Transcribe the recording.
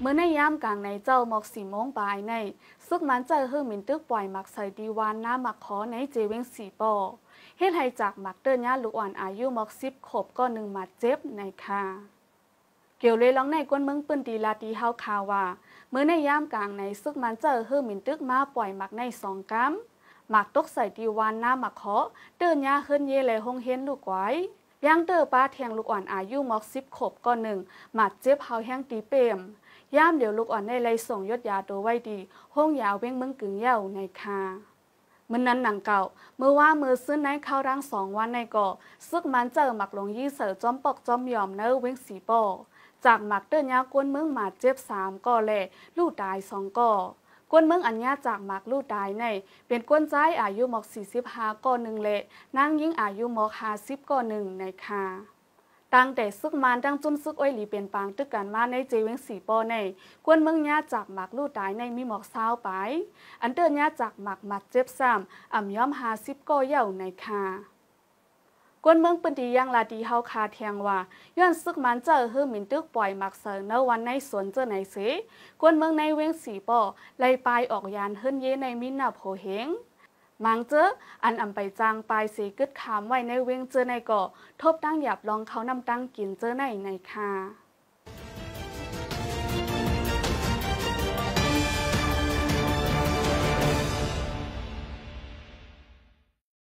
เมื่อในยามกลางในเจ้าหมอกสีโมงปลายในซึกมันเจเฮือมินตึกปล่อยหมักใส่ดีวานหน้าหมักขอในเจเวงสีปอเฮ็ดให้จากหมักเดอนย่าลูกอ่อนอายุหมอกสิบขบก็หนึ่งหมัดเจ็บในคาเกี่ยวเลยล้องในก้นเมืองปืนดีลาตีเฮาคาว่า เมื่อในยามกลางในซึกมันเจอเฮือมินตึกมาปล่อยหมักในสองกัมหมักตกใส่ดีวานหน้าหมักขอเดอนย่าเฮือนเย่เลยหงเฮ็นลูกไว้ยังเตอป้าแทงลูกอ่อนอายุมอกสิบขบก็หนึ่งหมัดเจ็บเฮาแห้งตีเปมย่ามเดี๋ยวลูกอ่อนในไรส่งยศยาตัวไว้ดี ห้องยาวเว้งเมืองกึ่งเย้าในคามันนั้นหนังเก่า เมื่อว่ามือซื้อในเข้าร่างสองวันในก่อซึกมันเจอหมักลงยี่เสือจอมปอกจอมยอมเนื้อเว้งสีโปจากหมักเตือนยา กวนเมืองหมาดเจ็บสามก่อเละลูกตายสองก่อกวนเมืองอัญญาจากหมากลู่ตายใน เป็นกวนใจอายุหมอก45ก้อนหนึ่งเละนางยิ่งอายุหมอก50ก้อนหนึ่งในคาตั้งแต่ซึกมานตั้งจุ้มซึกอ้อยหลีเป็นปางตึกกันมาในเจวิงสีปอใน กวนเมืองญาจากหมักลู่ตายในมีหมอกเศร้าไป อันเดอนยญาจากหมักหมัดเจ็บซ้ำอ่ำย้อมหาซิบก้อยเย่าในคากวนเมืองปืนดียังลาดีเฮาคาเทียงว่าย้อนซึกมันเจอเฮือมินตึกปล่อยหมักเสอเนวันในสวนเจอในเส กวนเมืองในเวงสีปอไล่ปลายออกยานเฮิอนเยในมินนาโผเฮงมังเจออันอำไปจางปลายสีกึดขามไว้ในเวงเจอในก่อทบตั้งหยับลองเขานำตั้งกินเจอในในคา